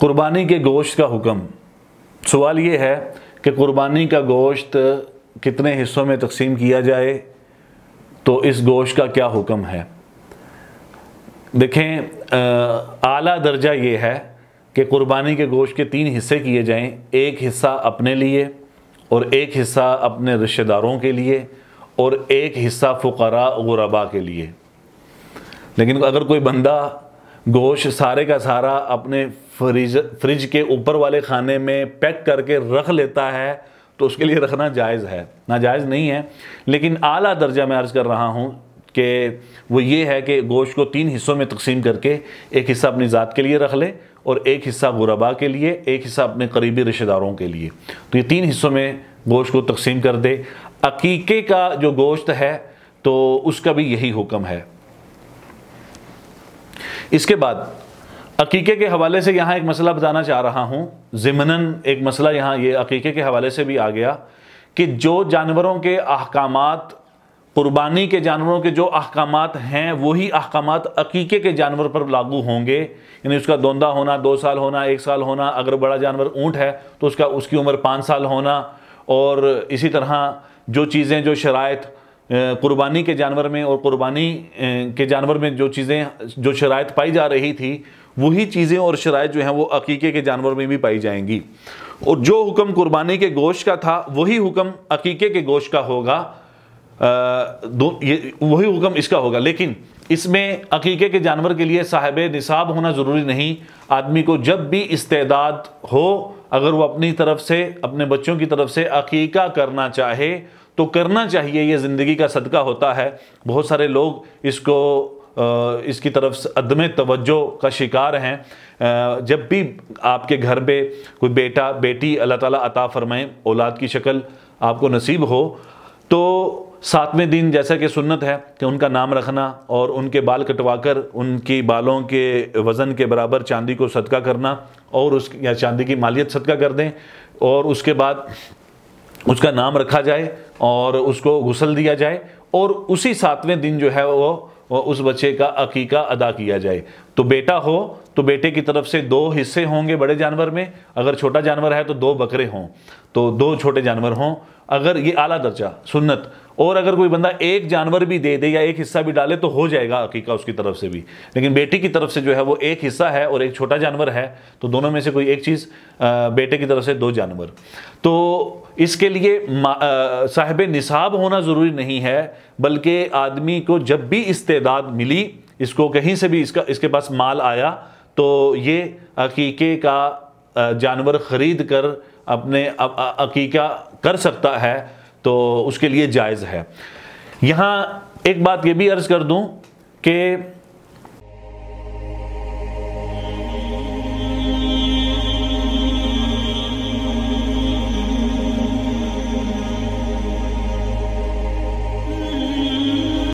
कुर्बानी के गोश्त का हुक्म सवाल ये है कि कुर्बानी का गोश्त कितने हिस्सों में तकसीम किया जाए तो इस गोश्त का क्या हुक्म है देखें आला दर्जा ये है कि कुर्बानी के गोश्त के तीन हिस्से किए जाएं एक हिस्सा अपने लिए और एक हिस्सा अपने रिश्तेदारों के लिए और एक हिस्सा फ़ुकरा गुरबा के लिए लेकिन अगर कोई बंदा गोश्त सारे का सारा अपने फ्रिज फ्रिज के ऊपर वाले खाने में पैक करके रख लेता है तो उसके लिए रखना जायज़ है नाजायज़ नहीं है लेकिन आला दर्जा मैं अर्ज़ कर रहा हूँ कि वो ये है कि गोश्त को तीन हिस्सों में तकसीम करके एक हिस्सा अपनी ज़ात के लिए रख ले और एक हिस्सा गुरबा के लिए एक हिस्सा अपने करीबी रिश्तेदारों के लिए तो ये तीन हिस्सों में गोश्त को तकसीम कर दे अकीके का जो गोश्त है तो उसका भी यही हुक्म है इसके बाद अकीके के हवाले से यहाँ एक मसला बताना चाह रहा हूँ ज़िमनन एक मसला यहाँ ये अकीके के हवाले से भी आ गया कि जो जानवरों के अहकाम क़ुरबानी के जानवरों के जो अहकाम हैं वही अहकाम अकीके के जानवर पर लागू होंगे यानी उसका दोंदा होना दो साल होना एक साल होना अगर बड़ा जानवर ऊँट है तो उसका उसकी उम्र पाँच साल होना और इसी तरह जो चीज़ें जो शरात कुर्बानी के जानवर में और कुर्बानी के जानवर में जो चीज़ें जो शरात पाई जा रही थी वही चीज़ें और शरात जो हैं वो अकीके के जानवर में भी पाई जाएंगी और जो हुक्म कुर्बानी के गोश का था वही हुक्म अकीके के गोश का होगा आ, दो ये वही हुक्म इसका होगा लेकिन इसमें अकीके के जानवर के लिए साहब निसाब होना ज़रूरी नहीं आदमी को जब भी इस्तेदाद हो अगर वो अपनी तरफ से अपने बच्चों की तरफ से अकीका करना चाहे तो करना चाहिए ये ज़िंदगी का सदका होता है बहुत सारे लोग इसको इसकी तरफ अदम तवज्जो का शिकार हैं जब भी आपके घर पे कोई बेटा बेटी अल्लाह ताला अता फरमाए औलाद की शक्ल आपको नसीब हो तो सातवें दिन जैसा कि सुन्नत है कि उनका नाम रखना और उनके बाल कटवाकर उनकी बालों के वज़न के बराबर चांदी को सदका करना और उस या चांदी की मालियत सदका कर दें और उसके बाद उसका नाम रखा जाए और उसको गुसल दिया जाए और उसी सातवें दिन जो है वो उस बच्चे का अकीका अदा किया जाए तो बेटा हो तो बेटे की तरफ से दो हिस्से होंगे बड़े जानवर में अगर छोटा जानवर है तो दो बकरे हों तो दो छोटे जानवर हों अगर ये आला दर्जा सुन्नत और अगर कोई बंदा एक जानवर भी दे दे या एक हिस्सा भी डाले तो हो जाएगा अकीका उसकी तरफ से भी लेकिन बेटी की तरफ से जो है वो एक हिस्सा है और एक छोटा जानवर है तो दोनों में से कोई एक चीज़ बेटे की तरफ से दो जानवर तो इसके लिए साहिब निसाब होना ज़रूरी नहीं है बल्कि आदमी को जब भी इस्तेदाद मिली इसको कहीं से भी इसका इसके पास माल आया तो ये अकीके का जानवर ख़रीद कर अपने अकीका कर सकता है तो उसके लिए जायज़ है यहाँ एक बात ये भी अर्ज़ कर दूँ कि